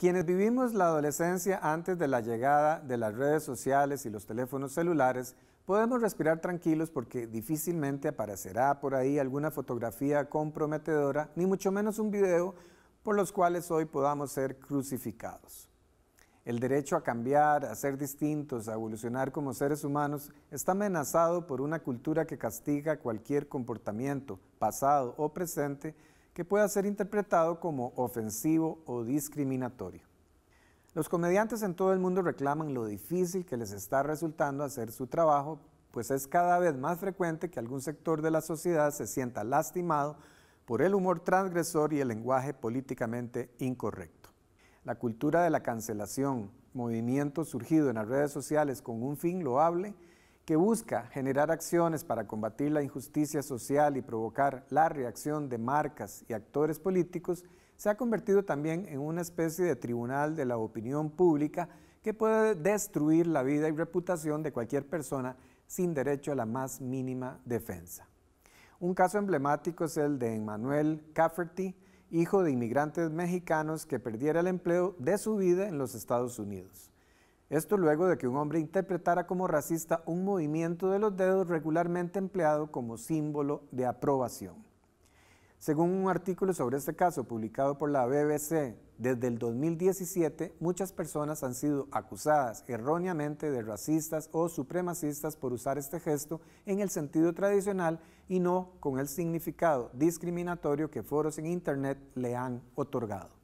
Quienes vivimos la adolescencia antes de la llegada de las redes sociales y los teléfonos celulares, podemos respirar tranquilos porque difícilmente aparecerá por ahí alguna fotografía comprometedora, ni mucho menos un video por los cuales hoy podamos ser crucificados. El derecho a cambiar, a ser distintos, a evolucionar como seres humanos está amenazado por una cultura que castiga cualquier comportamiento, pasado o presente, que pueda ser interpretado como ofensivo o discriminatorio. Los comediantes en todo el mundo reclaman lo difícil que les está resultando hacer su trabajo, pues es cada vez más frecuente que algún sector de la sociedad se sienta lastimado por el humor transgresor y el lenguaje políticamente incorrecto. La cultura de la cancelación, movimiento surgido en las redes sociales con un fin loable, que busca generar acciones para combatir la injusticia social y provocar la reacción de marcas y actores políticos, se ha convertido también en una especie de tribunal de la opinión pública que puede destruir la vida y reputación de cualquier persona sin derecho a la más mínima defensa. Un caso emblemático es el de Emmanuel Cafferty, hijo de inmigrantes mexicanos que perdiera el empleo de su vida en los Estados Unidos. Esto luego de que un hombre interpretara como racista un movimiento de los dedos regularmente empleado como símbolo de aprobación. Según un artículo sobre este caso publicado por la BBC desde el 2017, muchas personas han sido acusadas erróneamente de racistas o supremacistas por usar este gesto en el sentido tradicional y no con el significado discriminatorio que foros en Internet le han otorgado.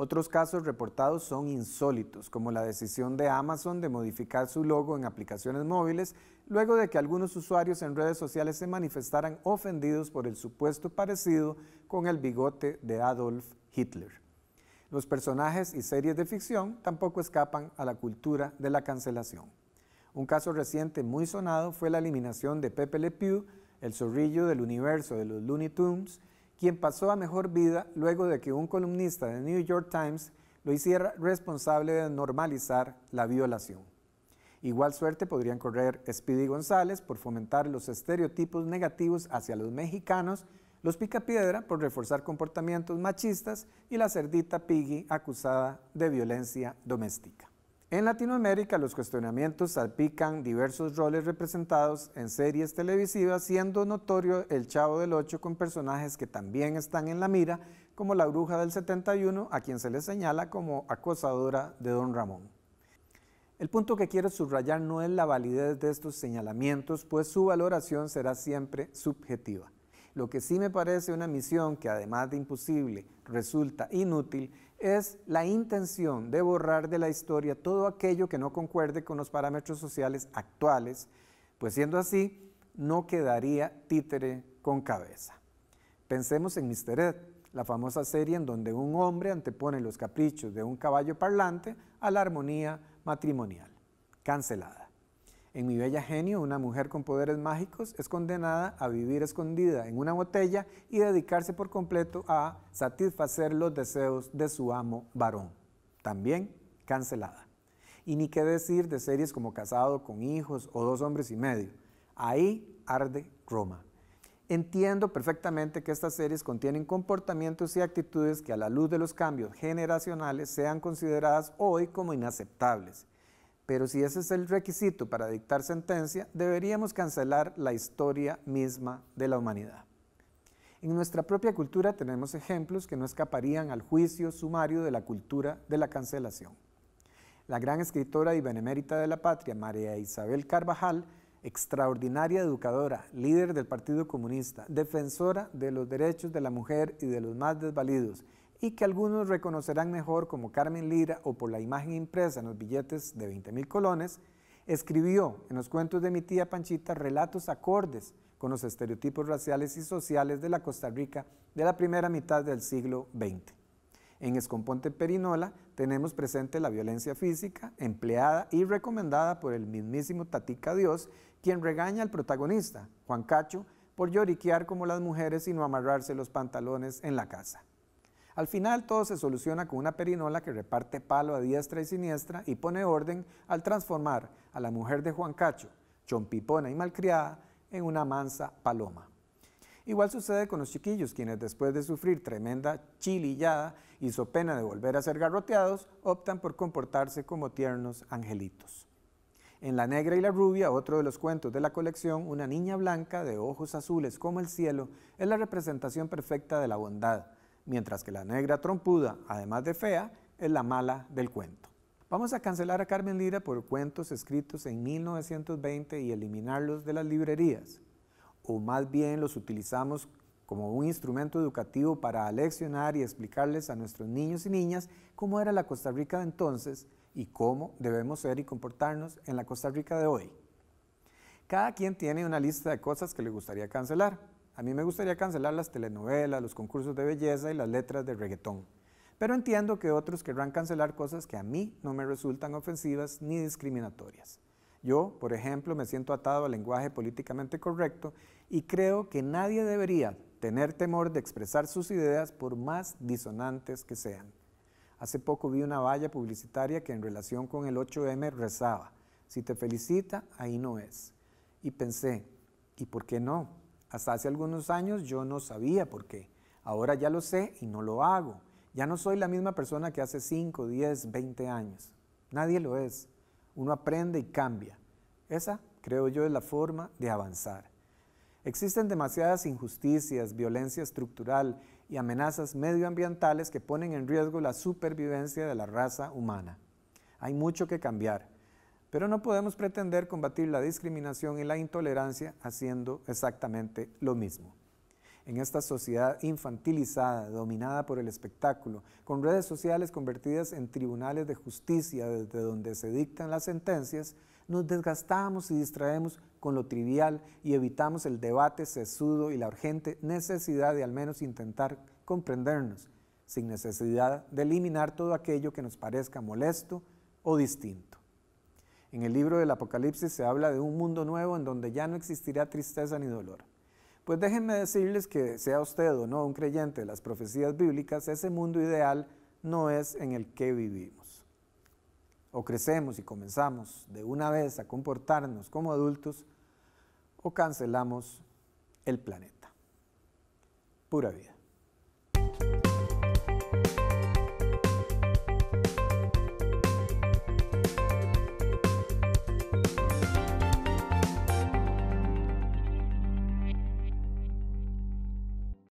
Otros casos reportados son insólitos, como la decisión de Amazon de modificar su logo en aplicaciones móviles luego de que algunos usuarios en redes sociales se manifestaran ofendidos por el supuesto parecido con el bigote de Adolf Hitler. Los personajes y series de ficción tampoco escapan a la cultura de la cancelación. Un caso reciente muy sonado fue la eliminación de Pepe Le Pew, el zorrillo del universo de los Looney Tunes, quien pasó a mejor vida luego de que un columnista de New York Times lo hiciera responsable de normalizar la violación. Igual suerte podrían correr Speedy González por fomentar los estereotipos negativos hacia los mexicanos, los Picapiedra por reforzar comportamientos machistas y la cerdita Piggy acusada de violencia doméstica. En Latinoamérica, los cuestionamientos salpican diversos roles representados en series televisivas, siendo notorio El Chavo del Ocho con personajes que también están en la mira, como la bruja del 71, a quien se le señala como acosadora de don Ramón. El punto que quiero subrayar no es la validez de estos señalamientos, pues su valoración será siempre subjetiva. Lo que sí me parece una misión que además de imposible resulta inútil es la intención de borrar de la historia todo aquello que no concuerde con los parámetros sociales actuales, pues siendo así, no quedaría títere con cabeza. Pensemos en Mr. Ed, la famosa serie en donde un hombre antepone los caprichos de un caballo parlante a la armonía matrimonial. Cancelada. En mi bella genio, una mujer con poderes mágicos es condenada a vivir escondida en una botella y dedicarse por completo a satisfacer los deseos de su amo varón. También cancelada. Y ni qué decir de series como Casado con Hijos o Dos Hombres y Medio. Ahí arde Roma. Entiendo perfectamente que estas series contienen comportamientos y actitudes que a la luz de los cambios generacionales sean consideradas hoy como inaceptables pero si ese es el requisito para dictar sentencia, deberíamos cancelar la historia misma de la humanidad. En nuestra propia cultura tenemos ejemplos que no escaparían al juicio sumario de la cultura de la cancelación. La gran escritora y benemérita de la patria, María Isabel Carvajal, extraordinaria educadora, líder del Partido Comunista, defensora de los derechos de la mujer y de los más desvalidos, y que algunos reconocerán mejor como Carmen Lira o por la imagen impresa en los billetes de 20 colones, escribió en los cuentos de mi tía Panchita relatos acordes con los estereotipos raciales y sociales de la Costa Rica de la primera mitad del siglo XX. En Escomponte Perinola tenemos presente la violencia física empleada y recomendada por el mismísimo Tatica Dios, quien regaña al protagonista, Juan Cacho, por lloriquear como las mujeres y no amarrarse los pantalones en la casa. Al final todo se soluciona con una perinola que reparte palo a diestra y siniestra y pone orden al transformar a la mujer de Juan Cacho, chompipona y malcriada, en una mansa paloma. Igual sucede con los chiquillos, quienes después de sufrir tremenda chillillada y pena de volver a ser garroteados, optan por comportarse como tiernos angelitos. En La Negra y la Rubia, otro de los cuentos de la colección, una niña blanca de ojos azules como el cielo es la representación perfecta de la bondad, mientras que la negra trompuda, además de fea, es la mala del cuento. Vamos a cancelar a Carmen Lira por cuentos escritos en 1920 y eliminarlos de las librerías, o más bien los utilizamos como un instrumento educativo para aleccionar y explicarles a nuestros niños y niñas cómo era la Costa Rica de entonces y cómo debemos ser y comportarnos en la Costa Rica de hoy. Cada quien tiene una lista de cosas que le gustaría cancelar. A mí me gustaría cancelar las telenovelas, los concursos de belleza y las letras de reggaetón. Pero entiendo que otros querrán cancelar cosas que a mí no me resultan ofensivas ni discriminatorias. Yo, por ejemplo, me siento atado al lenguaje políticamente correcto y creo que nadie debería tener temor de expresar sus ideas por más disonantes que sean. Hace poco vi una valla publicitaria que en relación con el 8M rezaba, si te felicita, ahí no es. Y pensé, ¿y por qué no? Hasta hace algunos años yo no sabía por qué. Ahora ya lo sé y no lo hago. Ya no soy la misma persona que hace 5, 10, 20 años. Nadie lo es. Uno aprende y cambia. Esa, creo yo, es la forma de avanzar. Existen demasiadas injusticias, violencia estructural y amenazas medioambientales que ponen en riesgo la supervivencia de la raza humana. Hay mucho que cambiar pero no podemos pretender combatir la discriminación y la intolerancia haciendo exactamente lo mismo. En esta sociedad infantilizada, dominada por el espectáculo, con redes sociales convertidas en tribunales de justicia desde donde se dictan las sentencias, nos desgastamos y distraemos con lo trivial y evitamos el debate sesudo y la urgente necesidad de al menos intentar comprendernos, sin necesidad de eliminar todo aquello que nos parezca molesto o distinto. En el libro del Apocalipsis se habla de un mundo nuevo en donde ya no existirá tristeza ni dolor. Pues déjenme decirles que sea usted o no un creyente de las profecías bíblicas, ese mundo ideal no es en el que vivimos. O crecemos y comenzamos de una vez a comportarnos como adultos o cancelamos el planeta. Pura vida.